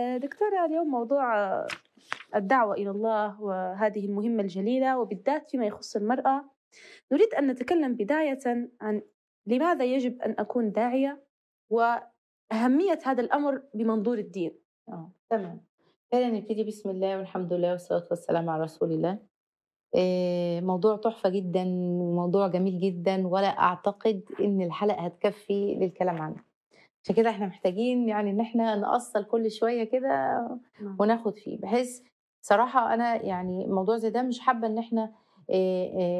آه، دكتورة اليوم موضوع آه، الدعوة إلى الله وهذه المهمة الجليلة وبالذات فيما يخص المرأة نريد أن نتكلم بداية عن لماذا يجب أن أكون داعية وأهمية هذا الأمر بمنظور الدين آه، تمام خلينا نبتدي بسم الله والحمد لله والصلاة والسلام على رسول الله موضوع تحفة جدا وموضوع جميل جدا ولا أعتقد إن الحلقة هتكفي للكلام عنه عشان كده احنا محتاجين يعني ان احنا نقصل كل شويه كده نعم. وناخد فيه بحيث صراحه انا يعني موضوع زي ده مش حابه ان احنا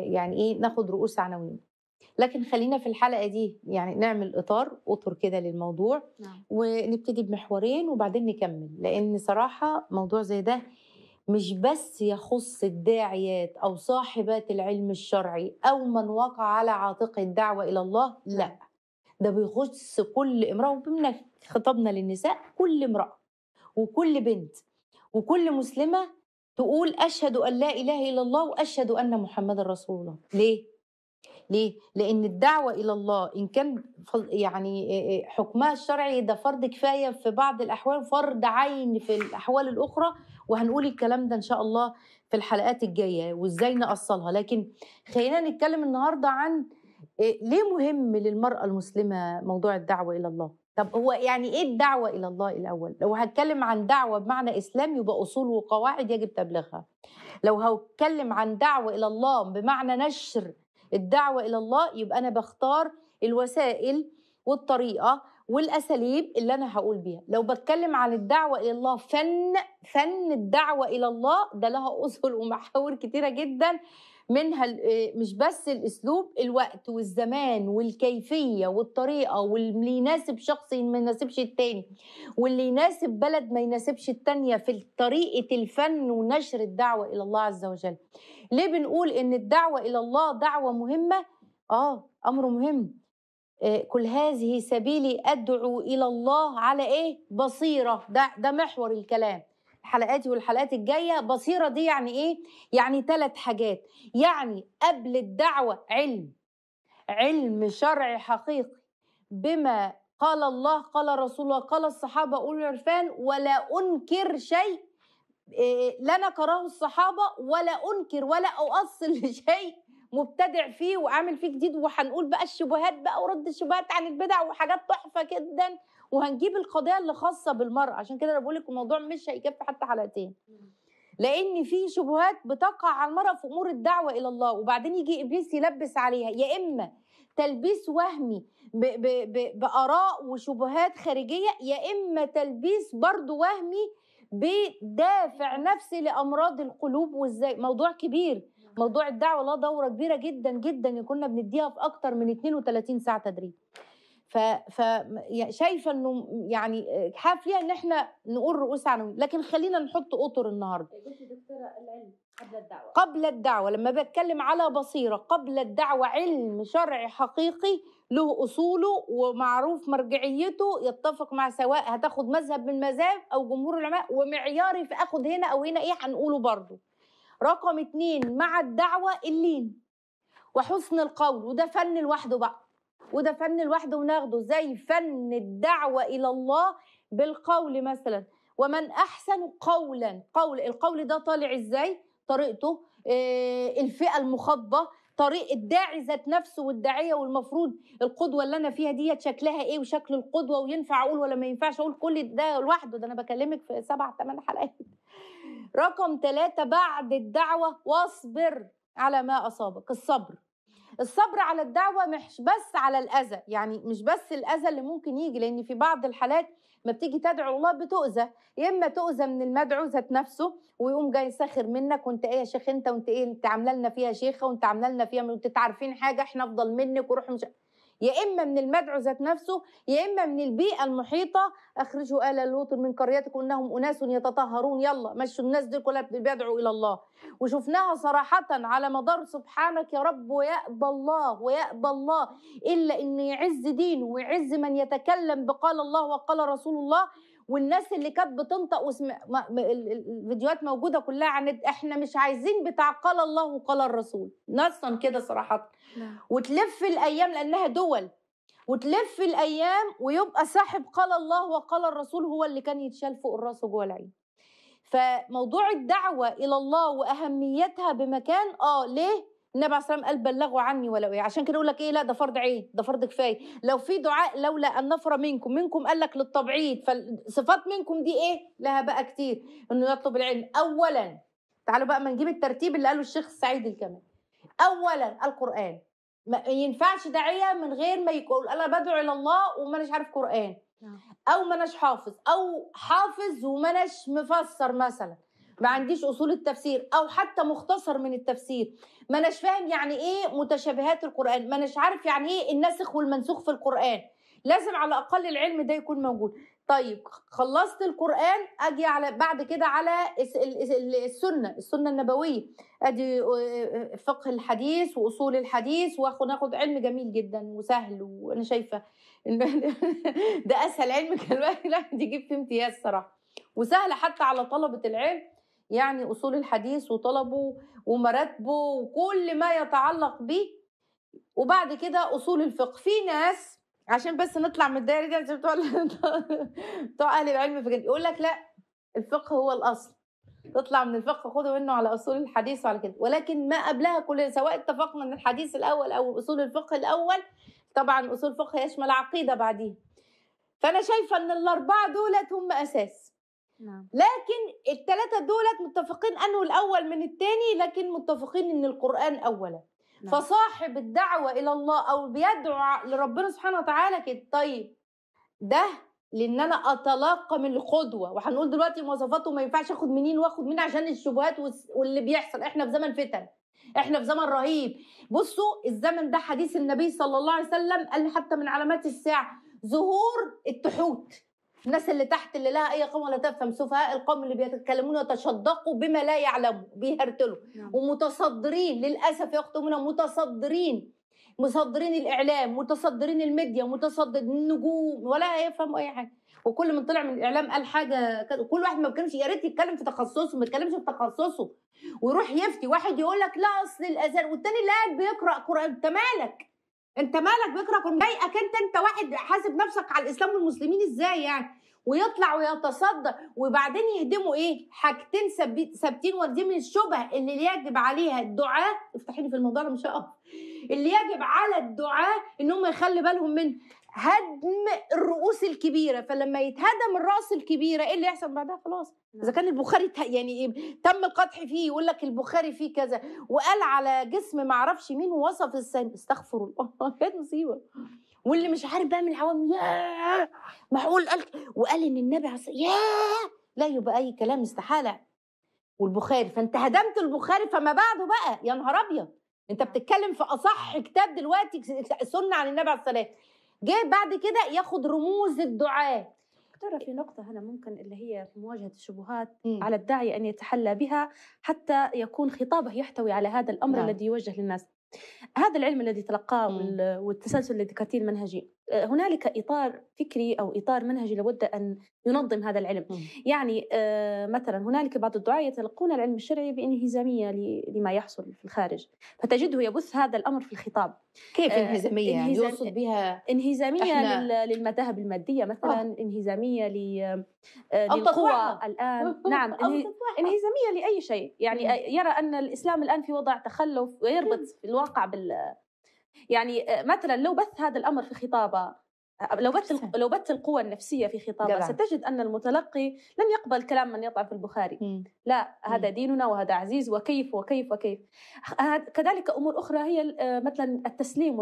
يعني ايه ناخد رؤوس عناوين لكن خلينا في الحلقه دي يعني نعمل اطار اطر كده للموضوع نعم. ونبتدي بمحورين وبعدين نكمل لان صراحه موضوع زي ده مش بس يخص الداعيات او صاحبات العلم الشرعي او من وقع على عاتقه الدعوه الى الله لا نعم. ده بيخص كل امرأة وبمنا خطبنا للنساء كل امرأة وكل بنت وكل مسلمة تقول أشهد أن لا إله إلا الله وأشهد أن محمد رسول الله ليه؟ ليه؟ لأن الدعوة إلى الله إن كان يعني حكمها الشرعي ده فرض كفاية في بعض الأحوال فرض عين في الأحوال الأخرى وهنقول الكلام ده إن شاء الله في الحلقات الجاية وإزاي نأصلها لكن خلينا نتكلم النهاردة عن آه، ليه مهم للمرأة المسلمة موضوع الدعوة إلى الله؟ طب هو يعني إيه الدعوة إلى الله الأول؟ لو هتكلم عن دعوة بمعنى إسلام يبقى أصول وقواعد يجب تبليغها. لو هتكلم عن دعوة إلى الله بمعنى نشر الدعوة إلى الله يبقى أنا بختار الوسائل والطريقة والأساليب اللي أنا هقول بيها لو بتكلم عن الدعوة إلى الله فن فن الدعوة إلى الله ده لها أصول ومحاور كتيرة جدا منها آه، مش بس الاسلوب الوقت والزمان والكيفيه والطريقه واللي يناسب شخص ما يناسبش التاني واللي يناسب بلد ما يناسبش التانيه في طريقه الفن ونشر الدعوه الى الله عز وجل ليه بنقول ان الدعوه الى الله دعوه مهمه اه امر مهم كل آه، هذه سبيلي ادعو الى الله على ايه بصيره ده ده محور الكلام حلقاتي والحلقات الجايه بصيره دي يعني ايه يعني ثلاث حاجات يعني قبل الدعوه علم علم شرعي حقيقي بما قال الله قال رسول الله قال الصحابه أولي العرفان ولا انكر شيء لا آه، انا آه، كرهه الصحابه ولا انكر ولا اؤصل لشيء مبتدع فيه وعامل فيه جديد وهنقول بقى الشبهات بقى ورد الشبهات عن البدع وحاجات تحفه جدا وهنجيب القضايا اللي خاصه بالمراه عشان كده انا بقول لك الموضوع مش هيكفي حتى حلقتين لان في شبهات بتقع على المراه في امور الدعوه الى الله وبعدين يجي ابليس يلبس عليها يا اما تلبيس وهمي ب ب ب باراء وشبهات خارجيه يا اما تلبيس برضو وهمي بدافع نفسي لامراض القلوب وازاي موضوع كبير موضوع الدعوه له دوره كبيره جدا جدا كنا بنديها في اكتر من 32 ساعه تدريب ف, ف... شايفه انه يعني آه، حافيه ان احنا نقول رؤوس عناوين لكن خلينا نحط اطر النهارده إيه، دكتوره العلم قبل الدعوه قبل الدعوه لما بتكلم على بصيره قبل الدعوه علم شرعي حقيقي له اصوله ومعروف مرجعيته يتفق مع سواء هتاخد مذهب من مذاهب او جمهور العلماء ومعياري في اخد هنا او هنا ايه هنقوله برضه رقم اتنين مع الدعوه اللين وحسن القول وده فن لوحده بقى وده فن لوحده وناخده زي فن الدعوة إلى الله بالقول مثلا ومن أحسن قولا قول القول ده طالع إزاي طريقته إيه الفئة المخاطبة طريق الداعي ذات نفسه والداعيه والمفروض القدوه اللي انا فيها ديت شكلها ايه وشكل القدوه وينفع اقول ولا ما ينفعش اقول كل ده لوحده ده انا بكلمك في سبع ثمان حلقات. رقم ثلاثه بعد الدعوه واصبر على ما اصابك الصبر الصبر على الدعوة مش بس على الأذى يعني مش بس الأذى اللي ممكن يجي لأن في بعض الحالات ما بتيجي تدعو الله بتؤذى يا اما تؤذى من المدعو ذات نفسه ويقوم جاي ساخر منك وانت ايه يا شيخ انت وانت ايه انت عامله لنا فيها شيخه وانت عامله لنا فيها وانت عارفين حاجه احنا افضل منك وروح مش يا اما من المدعو ذات نفسه يا اما من البيئه المحيطه اخرجوا ال لوط من قريتكم انهم اناس يتطهرون يلا مشوا الناس دي كلها بيدعوا الى الله وشفناها صراحه على مدار سبحانك يا رب ويأبى الله ويأبى الله الا ان يعز دينه ويعز من يتكلم بقال الله وقال رسول الله والناس اللي كانت بتنطق وسم... ما... الفيديوهات موجوده كلها عن احنا مش عايزين بتاع قال الله وقال الرسول نصا كده صراحه نعم. وتلف الايام لانها دول وتلف الايام ويبقى صاحب قال الله وقال الرسول هو اللي كان يتشال فوق الراس وجوه العين فموضوع الدعوه الى الله واهميتها بمكان اه ليه النبي عليه الصلاه والسلام قال بلغوا عني ولو ايه عشان كده يقول لك ايه لا ده فرض عين ده فرض كفايه لو في دعاء لولا ان نفر منكم منكم قال لك للتبعيد فالصفات منكم دي ايه لها بقى كتير انه يطلب العلم اولا تعالوا بقى ما نجيب الترتيب اللي قاله الشيخ سعيد الكمال اولا القران ما ينفعش داعيه من غير ما يقول انا بدعو الى الله وماناش عارف قران نعم. او ماناش حافظ او حافظ وماناش مفسر مثلا ما عنديش اصول التفسير او حتى مختصر من التفسير ما اناش فاهم يعني ايه متشابهات القران ما اناش عارف يعني ايه النسخ والمنسوخ في القران لازم على الاقل العلم ده يكون موجود طيب خلصت القران اجي على بعد كده على السنه السنه النبويه ادي فقه الحديث واصول الحديث وناخد علم جميل جدا وسهل وانا شايفه ده اسهل علم كان الواحد يجيب فيه امتياز صراحه وسهل حتى على طلبه العلم يعني أصول الحديث وطلبه ومراتبه وكل ما يتعلق به وبعد كده أصول الفقه في ناس عشان بس نطلع من الدايره دي بتوع بتوع اهل العلم في يقول لك لا الفقه هو الاصل تطلع من الفقه خدوا منه على اصول الحديث وعلى كده ولكن ما قبلها كل سواء اتفقنا ان الحديث الاول او اصول الفقه الاول طبعا اصول الفقه يشمل عقيده بعديه فانا شايفه ان الاربعه دولت هم اساس نعم. لكن الثلاثة دولت متفقين أنه الأول من الثاني لكن متفقين أن القرآن أولا نعم. فصاحب الدعوة إلى الله أو بيدعو لربنا سبحانه وتعالى كده طيب ده لان انا اتلقى من القدوه وهنقول دلوقتي مواصفاته ما ينفعش اخد منين واخد منين عشان الشبهات واللي بيحصل احنا في زمن فتن احنا في زمن رهيب بصوا الزمن ده حديث النبي صلى الله عليه وسلم قال حتى من علامات الساعه ظهور التحوت الناس اللي تحت اللي لها اي قوم ولا تفهم سفهاء القوم اللي بيتكلمون يتشدقوا بما لا يعلموا بيهرتلوا نعم. ومتصدرين للاسف يا اخت منى متصدرين متصدرين الاعلام متصدرين الميديا متصدر النجوم ولا يفهموا اي حاجه وكل من طلع من الاعلام قال حاجه كل واحد ما بيتكلمش يا ريت يتكلم في تخصصه ما يتكلمش في تخصصه ويروح يفتي واحد يقول لك لا اصل الاذان والتاني لا بيقرا قران انت مالك انت مالك بيكرهك ومضايقك انت انت واحد حاسب نفسك على الاسلام والمسلمين ازاي يعني ويطلع ويتصدى وبعدين يهدموا ايه حاجتين ثابتين واخدين من الشبه اللي يجب عليها الدعاء افتحيني في الموضوع ده مش هقف اللي يجب على الدعاء انهم يخلي بالهم منه هدم الرؤوس الكبيره فلما يتهدم الراس الكبيره ايه اللي يحصل بعدها خلاص نعم. اذا كان البخاري يعني تم القدح فيه يقول لك البخاري فيه كذا وقال على جسم ما اعرفش مين ووصف السن استغفر الله كانت مصيبه واللي مش عارف بقى من العوام يا معقول قال وقال ان النبي عصر يا لا يبقى اي كلام استحاله والبخاري فانت هدمت البخاري فما بعده بقى يا نهار ابيض انت بتتكلم في اصح كتاب دلوقتي سنه عن النبي عليه الصلاه جه بعد كده ياخد رموز الدعاء دكتوره في نقطة هنا ممكن اللي هي في مواجهة الشبهات م. على الداعي أن يتحلى بها حتى يكون خطابه يحتوي على هذا الأمر نعم. الذي يوجه للناس هذا العلم الذي تلقاه والتسلسل الذي كثير منهجي هنالك اطار فكري او اطار منهجي لابد ان ينظم هذا العلم يعني آه، مثلا هنالك بعض الدعاة يتلقون العلم الشرعي بانهزاميه لما يحصل في الخارج فتجده يبث هذا الامر في الخطاب كيف آه، انهزاميه يعني يقصد بها انهزاميه إحنا... للمذاهب الماديه مثلا أوه. انهزاميه ل آه، للقوى الان نعم انهزاميه لاي شيء يعني يرى ان الاسلام الان في وضع تخلف ويربط الواقع بال يعني آه، مثلا لو بث هذا الامر في خطابه آه، لو بث لو بث القوى النفسيه في خطابه جلع. ستجد ان المتلقي لن يقبل كلام من يطعن في البخاري م. لا هذا م. ديننا وهذا عزيز وكيف وكيف وكيف كذلك امور اخرى هي آه، مثلا التسليم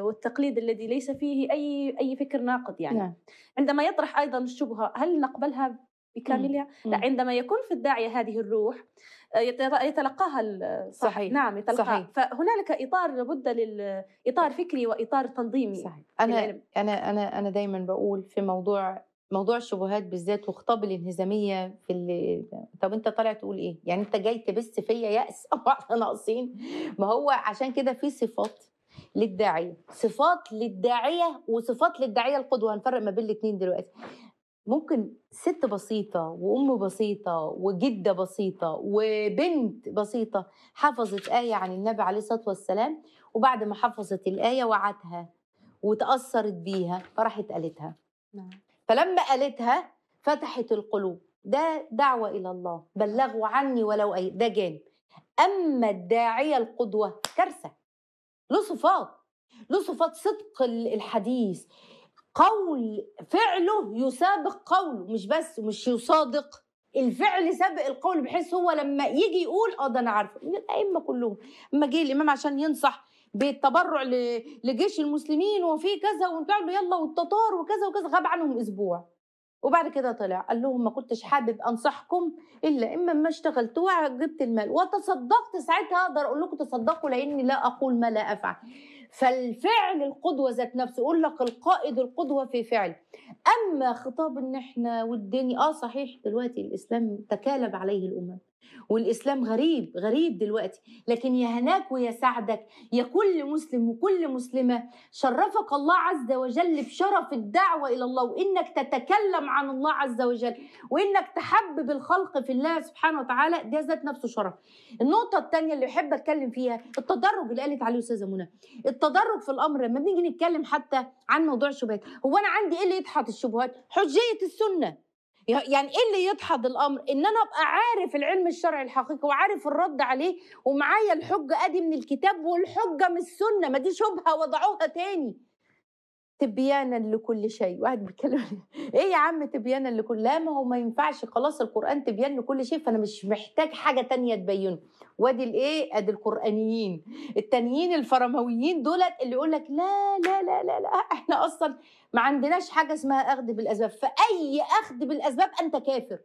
والتقليد الذي ليس فيه اي اي فكر ناقد يعني م. نعم. عندما يطرح ايضا الشبهه هل نقبلها بكاملها يعني. عندما يكون في الداعية هذه الروح آه، يتلقاها صحيح نعم يتلقاها صحيح. فهنالك إطار لابد للإطار فكري وإطار تنظيمي صحيح. أنا أنا أنا أنا دايما بقول في موضوع موضوع الشبهات بالذات وخطاب الانهزاميه في اللي طب انت طالع تقول ايه؟ يعني انت جاي تبث فيا ياس او ناقصين ما هو عشان كده في صفات للداعيه صفات للداعيه وصفات للداعيه القدوه هنفرق ما بين الاثنين دلوقتي ممكن ست بسيطة وأم بسيطة وجدة بسيطة وبنت بسيطة حفظت آية عن النبي عليه الصلاة والسلام وبعد ما حفظت الآية وعتها وتأثرت بيها فراحت قالتها نعم. فلما قالتها فتحت القلوب ده دعوة إلى الله بلغوا عني ولو أي ده جانب أما الداعية القدوة كارثة له صفات له صفات صدق الحديث قول فعله يسابق قوله مش بس مش يصادق الفعل سابق القول بحيث هو لما يجي يقول اه ده انا عارفه الائمه كلهم اما جه الامام عشان ينصح بالتبرع لجيش المسلمين وفي كذا وبتاع يلا والتتار وكذا وكذا غاب عنهم اسبوع وبعد كده طلع قال لهم ما كنتش حابب انصحكم الا اما ما اشتغلت وجبت المال وتصدقت ساعتها اقدر اقول لكم تصدقوا لاني لا اقول ما لا افعل فالفعل القدوه ذات نفسه يقول لك القائد القدوه في فعل اما خطاب ان احنا والدنيا اه صحيح دلوقتي الاسلام تكالب عليه الامم والاسلام غريب غريب دلوقتي لكن يا هناك ويا سعدك يا كل مسلم وكل مسلمه شرفك الله عز وجل بشرف الدعوه الى الله وانك تتكلم عن الله عز وجل وانك تحبب الخلق في الله سبحانه وتعالى ده ذات نفسه شرف النقطه الثانيه اللي احب اتكلم فيها التدرج اللي قالت عليه استاذه منى التدرج في الامر لما بنيجي نتكلم حتى عن موضوع الشبهات هو انا عندي ايه اللي يدحض الشبهات حجيه السنه يعني ايه اللي يدحض الامر ان انا ابقى عارف العلم الشرعي الحقيقي وعارف الرد عليه ومعايا الحجه ادي من الكتاب والحجه من السنه ما دي شبهه وضعوها تاني تبيانا لكل شيء واحد بيتكلم ايه يا عم تبيانا لكل لا ما هو ما ينفعش خلاص القران تبيان لكل شيء فانا مش محتاج حاجه تانية تبينه وادي الايه ادي القرانيين التانيين الفرمويين دولت اللي يقول لك لا لا لا لا لا احنا اصلا ما عندناش حاجه اسمها اخذ بالاسباب فاي اخذ بالاسباب انت كافر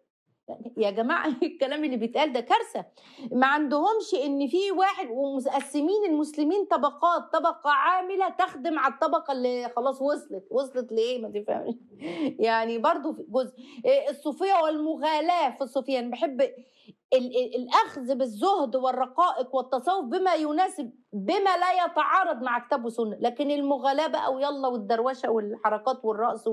يا جماعه الكلام اللي بيتقال ده كارثه ما عندهمش ان في واحد ومقسمين المسلمين طبقات طبقه عامله تخدم على الطبقه اللي خلاص وصلت وصلت لايه ما تفهمش يعني برضو جزء آه، الصوفيه والمغالاه في الصوفيه انا يعني بحب الاخذ بالزهد والرقائق والتصوف بما يناسب بما لا يتعارض مع كتاب وسنه لكن المغالاه بقى ويلا والدروشه والحركات والرقص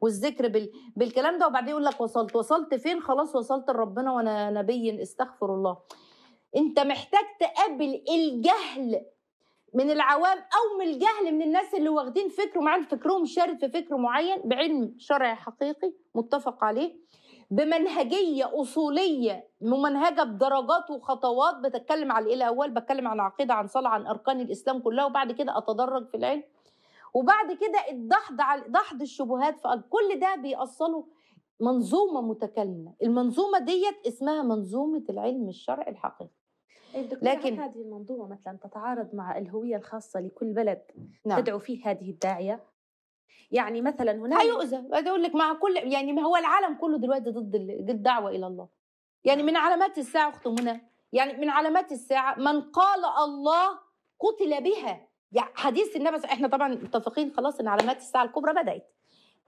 والذكر بالكلام ده وبعدين يقول لك وصلت وصلت فين خلاص وصلت لربنا وانا نبي استغفر الله انت محتاج تقابل الجهل من العوام او من الجهل من الناس اللي واخدين فكره معين فكرهم شارد في فكر معين بعلم شرعي حقيقي متفق عليه بمنهجيه اصوليه ممنهجه بدرجات وخطوات بتتكلم على الإله أول بتكلم عن عقيده عن صلاه عن اركان الاسلام كلها وبعد كده اتدرج في العلم وبعد كده الدحض على دحض الشبهات فكل ده بيأصله منظومه متكامله المنظومه ديت اسمها منظومه العلم الشرعي الحقيقي لكن هذه المنظومه مثلا تتعارض مع الهويه الخاصه لكل بلد نعم. تدعو فيه هذه الداعيه يعني مثلا هناك هيؤذى اقول لك مع كل يعني ما هو العالم كله دلوقتي ضد ضد الدعوه الى الله يعني من علامات الساعه اخت منى يعني من علامات الساعه من قال الله قتل بها يعني حديث النبي احنا طبعا متفقين خلاص ان علامات الساعه الكبرى بدات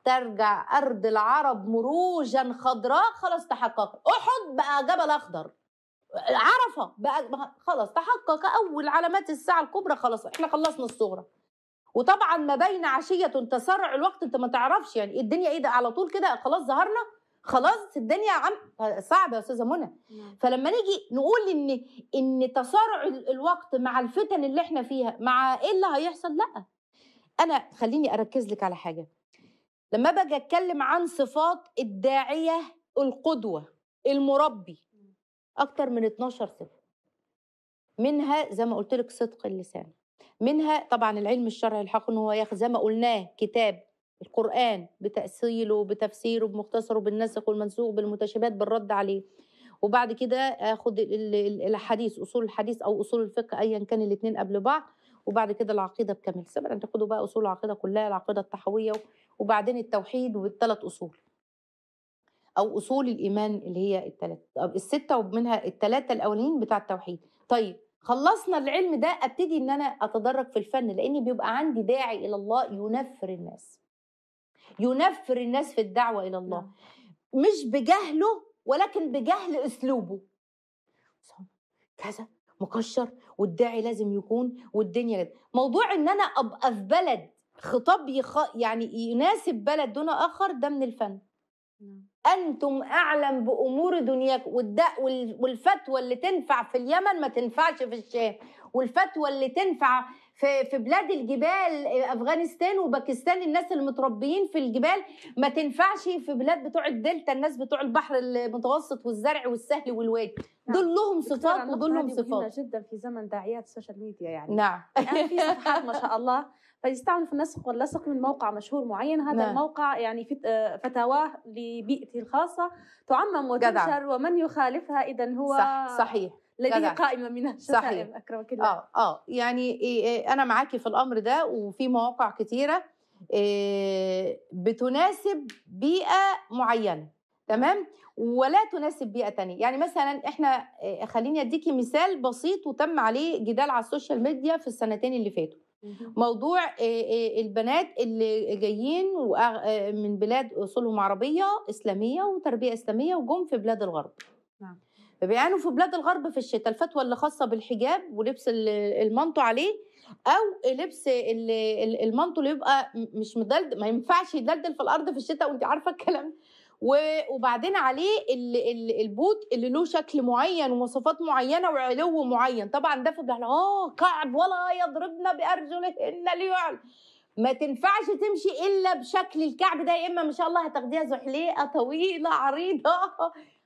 ترجع ارض العرب مروجا خضراء خلاص تحققت احد بقى جبل اخضر عرفه بقى خلاص تحقق اول علامات الساعه الكبرى خلاص احنا خلصنا الصغرى وطبعا ما بين عشيه تسارع الوقت انت ما تعرفش يعني إيه الدنيا ايه ده على طول كده خلاص ظهرنا خلاص الدنيا عم صعبه يا استاذه منى نعم. فلما نيجي نقول ان ان تسارع الوقت مع الفتن اللي احنا فيها مع ايه اللي هيحصل لا انا خليني اركز لك على حاجه لما باجي اتكلم عن صفات الداعيه القدوه المربي نعم. اكتر من 12 صفه منها زي ما قلت لك صدق اللسان منها طبعا العلم الشرعي الحق ان هو ياخذ زي ما قلناه كتاب القرآن بتأصيله بتفسيره بمختصره بالنسخ والمنسوخ بالمتشابهات بالرد عليه وبعد كده اخد الحديث اصول الحديث او اصول الفقه ايا كان الاثنين قبل بعض وبعد كده العقيده بكامل سبب تاخدوا بقى اصول العقيده كلها العقيده التحويه وبعدين التوحيد والثلاث اصول او اصول الايمان اللي هي الثلاث السته ومنها الثلاثه الاولين بتاع التوحيد طيب خلصنا العلم ده ابتدي ان انا اتدرج في الفن لان بيبقى عندي داعي الى الله ينفر الناس ينفر الناس في الدعوه الى الله نعم. مش بجهله ولكن بجهل اسلوبه كذا مكشر والداعي لازم يكون والدنيا لازم. موضوع ان انا ابقى في بلد خطاب يخ... يعني يناسب بلد دون اخر ده من الفن نعم. انتم اعلم بامور دنياكم والفتوى اللي تنفع في اليمن ما تنفعش في الشام والفتوى اللي تنفع في في بلاد الجبال افغانستان وباكستان الناس المتربيين في الجبال ما تنفعش في بلاد بتوع الدلتا الناس بتوع البحر المتوسط والزرع والسهل والوادي نعم. دول لهم صفات ودول لهم صفات جدا في زمن داعيات السوشيال ميديا يعني نعم يعني في صفحات ما شاء الله فيستعمل في النسق واللصق من موقع مشهور معين هذا نعم. الموقع يعني فتاواه لبيئته الخاصه تعمم وتنشر ومن يخالفها اذا هو صح صحيح لديه قائمه من الشتائم اكرمك الله اه اه يعني إيه, إيه، انا معاكي في الامر ده وفي مواقع كتيره إيه بتناسب بيئه معينه تمام ولا تناسب بيئه تانية يعني مثلا احنا آه، خليني اديكي مثال بسيط وتم عليه جدال على السوشيال ميديا في السنتين اللي فاتوا موضوع آه، آه، البنات اللي جايين من بلاد اصولهم عربيه اسلاميه وتربيه اسلاميه وجم في بلاد الغرب نعم. بيعانوا في بلاد الغرب في الشتاء الفتوى اللي خاصه بالحجاب ولبس المنطو عليه او لبس المنطو اللي يبقى مش مدلد ما ينفعش يدلدل في الارض في الشتاء وانت عارفه الكلام وبعدين عليه البوت اللي له شكل معين ومواصفات معينه وعلو معين طبعا ده في اه كعب ولا يضربنا بارجلهن ليعلم ما تنفعش تمشي الا بشكل الكعب ده يا اما ما شاء الله هتاخديها زحليقه طويله عريضه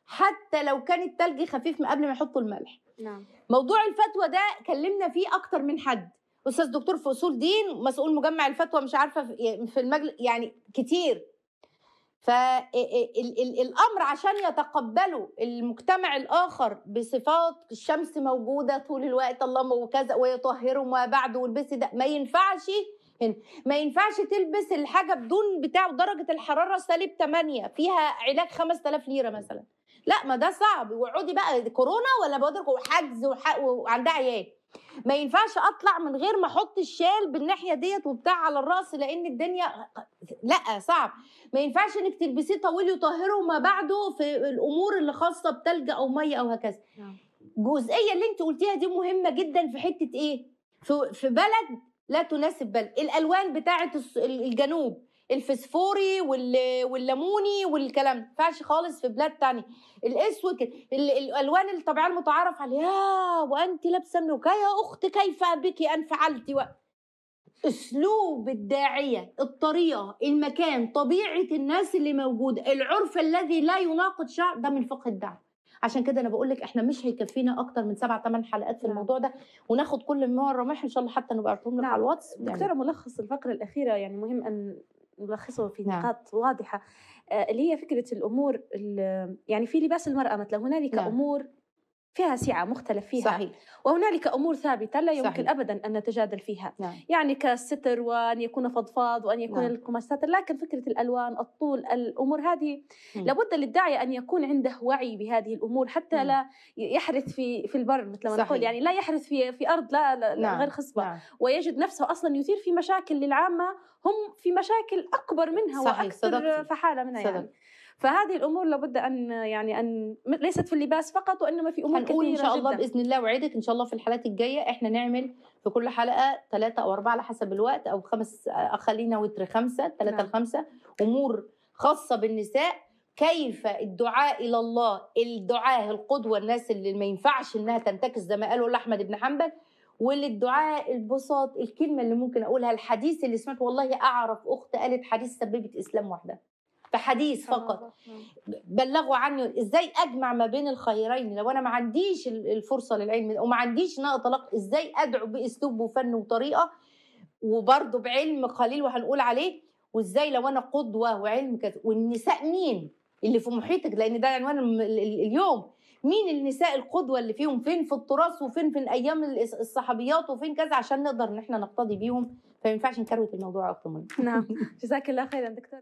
حتى لو كان التلج خفيف من قبل ما يحطوا الملح نعم موضوع الفتوى ده كلمنا فيه اكتر من حد استاذ دكتور في اصول دين مسؤول مجمع الفتوى مش عارفه في يعني المجلس يعني كتير فالامر عشان يتقبلوا المجتمع الاخر بصفات الشمس موجوده طول الوقت اللهم وكذا ويطهروا ما بعد والبس ده ما ينفعش هنا ما ينفعش تلبس الحاجه بدون بتاع درجه الحراره سالب 8 فيها علاج 5000 ليره مثلا لا ما ده صعب وقعدي بقى كورونا ولا بودرك وحجز وعندها عيال ما ينفعش اطلع من غير ما احط الشال بالناحيه ديت وبتاع على الراس لان الدنيا لا صعب ما ينفعش انك تلبسيه طويل يطهره وما بعده في الامور اللي خاصه بتلج او ميه او هكذا الجزئيه نعم. اللي انت قلتيها دي مهمه جدا في حته ايه في, في بلد لا تناسب بلد الالوان بتاعه الجنوب الفسفوري والليموني والكلام ما ينفعش خالص في بلاد تانية الاسود الالوان الطبيعيه المتعارف عليها وانت لابسه منك يا اخت كيف بك ان فعلت و... اسلوب الداعيه الطريقه المكان طبيعه الناس اللي موجوده العرف الذي لا يناقض شعر ده من فقه الدعوه عشان كده انا بقول لك احنا مش هيكفينا اكتر من سبع ثمان حلقات في نعم. الموضوع ده وناخد كل مره رمح ان شاء الله حتى نبقى نعم. على الواتس دكتوره يعني. ملخص الفقره الاخيره يعني مهم ان نلخصه في نعم. نقاط نعم. واضحه آه، اللي هي فكره الامور يعني في لباس المراه مثلا هنالك نعم. امور فيها سعة مختلف فيها صحيح. وهنالك أمور ثابتة لا يمكن صحيح. أبدا أن نتجادل فيها نعم. يعني كالستر وأن يكون فضفاض وأن يكون نعم. القماش ساتر لكن فكرة الألوان الطول الأمور هذه مم. لابد للداعية أن يكون عنده وعي بهذه الأمور حتى مم. لا يحرث في في البر مثل ما نقول يعني لا يحرث في في أرض لا, لا نعم. غير خصبة نعم. ويجد نفسه أصلا يثير في مشاكل للعامة هم في مشاكل أكبر منها صحيح. وأكثر صدقتي. فحالة منها يعني. صدقتي. يعني فهذه الامور لابد ان يعني ان ليست في اللباس فقط وانما في امور كثيره ان شاء الله جداً. باذن الله وعدك ان شاء الله في الحلقات الجايه احنا نعمل في كل حلقه ثلاثه او اربعه على حسب الوقت او خمس آه، خلينا وتر خمسه ثلاثه نعم. لخمسه امور خاصه بالنساء كيف الدعاء الى الله الدعاء القدوه الناس اللي ما ينفعش انها تنتكس زي ما قالوا احمد بن حنبل والدعاء البساط الكلمه اللي ممكن اقولها الحديث اللي سمعته والله اعرف اخت قالت حديث سببت اسلام واحده بحديث فقط آه، آه. بلغوا عني ازاي اجمع ما بين الخيرين لو انا ما عنديش الفرصه للعلم وما عنديش ان اطلق ازاي ادعو باسلوب وفن وطريقه وبرضه بعلم قليل وهنقول عليه وازاي لو انا قدوه وعلم كذا والنساء مين اللي في محيطك لان ده عنوان اليوم مين النساء القدوه اللي فيهم فين في التراث وفين في ايام الصحابيات وفين كذا عشان نقدر ان احنا نقتدي بيهم فما ينفعش نكروت الموضوع اكتر نعم جزاك الله خيرا دكتور